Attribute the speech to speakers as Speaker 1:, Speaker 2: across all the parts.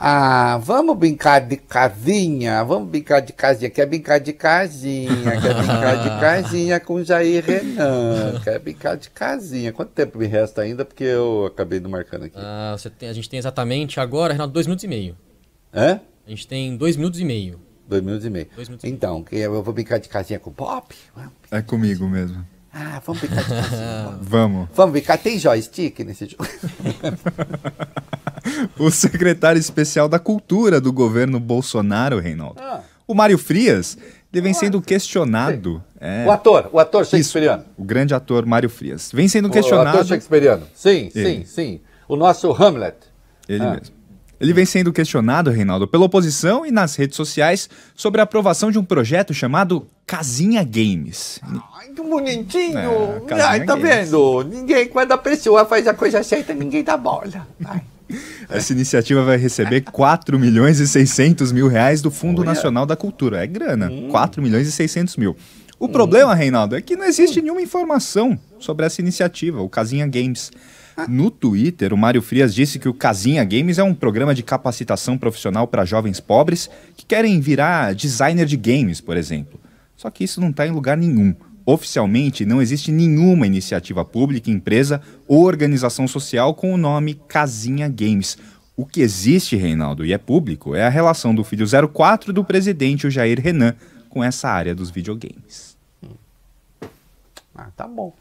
Speaker 1: Ah, vamos brincar de casinha, vamos brincar de casinha, quer brincar de
Speaker 2: casinha, quer brincar de casinha
Speaker 1: com Jair Renan, quer brincar de casinha. Quanto tempo me resta ainda? Porque eu acabei não marcando aqui.
Speaker 2: Ah, tem, a gente tem exatamente agora, Renato, dois minutos e meio.
Speaker 1: Hã? A gente tem dois minutos e meio. Dois minutos e meio. Dois Minutos e meio. Então, eu vou
Speaker 2: brincar de casinha com o Pop? É comigo mesmo.
Speaker 1: Ah, vamos brincar de casinha. vamos. Vamos brincar. Tem joystick nesse jogo?
Speaker 2: o secretário especial da Cultura do governo Bolsonaro, Reinaldo. Ah. O Mário Frias ele vem sendo questionado. É, o ator, o ator Shakespeareano. Isso, o grande ator Mário Frias. Vem sendo questionado. O ator Shakespeareano. Sim, ele. sim, sim. O nosso Hamlet. Ele ah. mesmo. Ele vem sendo questionado, Reinaldo, pela oposição e nas redes sociais sobre a aprovação de um projeto chamado Casinha Games.
Speaker 1: Ai, que bonitinho! É, Ai, tá Games. vendo? Ninguém, quando a pessoa faz a coisa certa, ninguém dá bola. Ai.
Speaker 2: Essa iniciativa vai receber 4 milhões e 600 mil reais do Fundo Olha. Nacional da Cultura. É grana, hum. 4 milhões e 600 mil. O hum. problema, Reinaldo, é que não existe hum. nenhuma informação sobre essa iniciativa, o Casinha Games. Ah. No Twitter, o Mário Frias disse que o Casinha Games é um programa de capacitação profissional para jovens pobres que querem virar designer de games, por exemplo. Só que isso não está em lugar nenhum. Oficialmente, não existe nenhuma iniciativa pública, empresa ou organização social com o nome Casinha Games. O que existe, Reinaldo, e é público, é a relação do filho 04 do presidente, o Jair Renan, com essa área dos videogames.
Speaker 1: Ah, tá bom.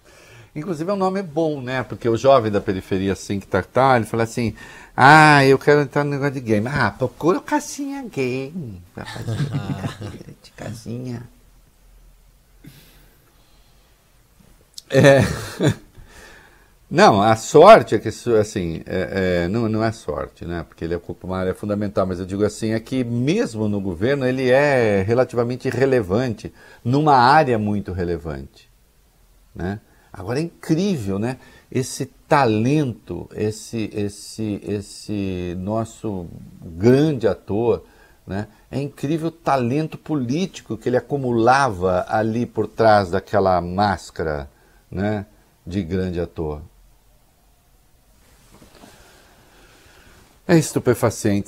Speaker 1: Inclusive é um nome bom, né? Porque o jovem da periferia, assim, que tá, tá ele fala assim, ah, eu quero entrar no negócio de game. Ah, procura o Casinha Game. Pra fazer de casinha. É... Não, a sorte é que, assim, é, é, não, não é sorte, né? Porque ele ocupa uma área fundamental, mas eu digo assim, é que mesmo no governo ele é relativamente relevante, numa área muito relevante, né? Agora é incrível, né? Esse talento, esse, esse, esse nosso grande ator, né? É incrível o talento político que ele acumulava ali por trás daquela máscara, né, de grande ator. É estupefaciente.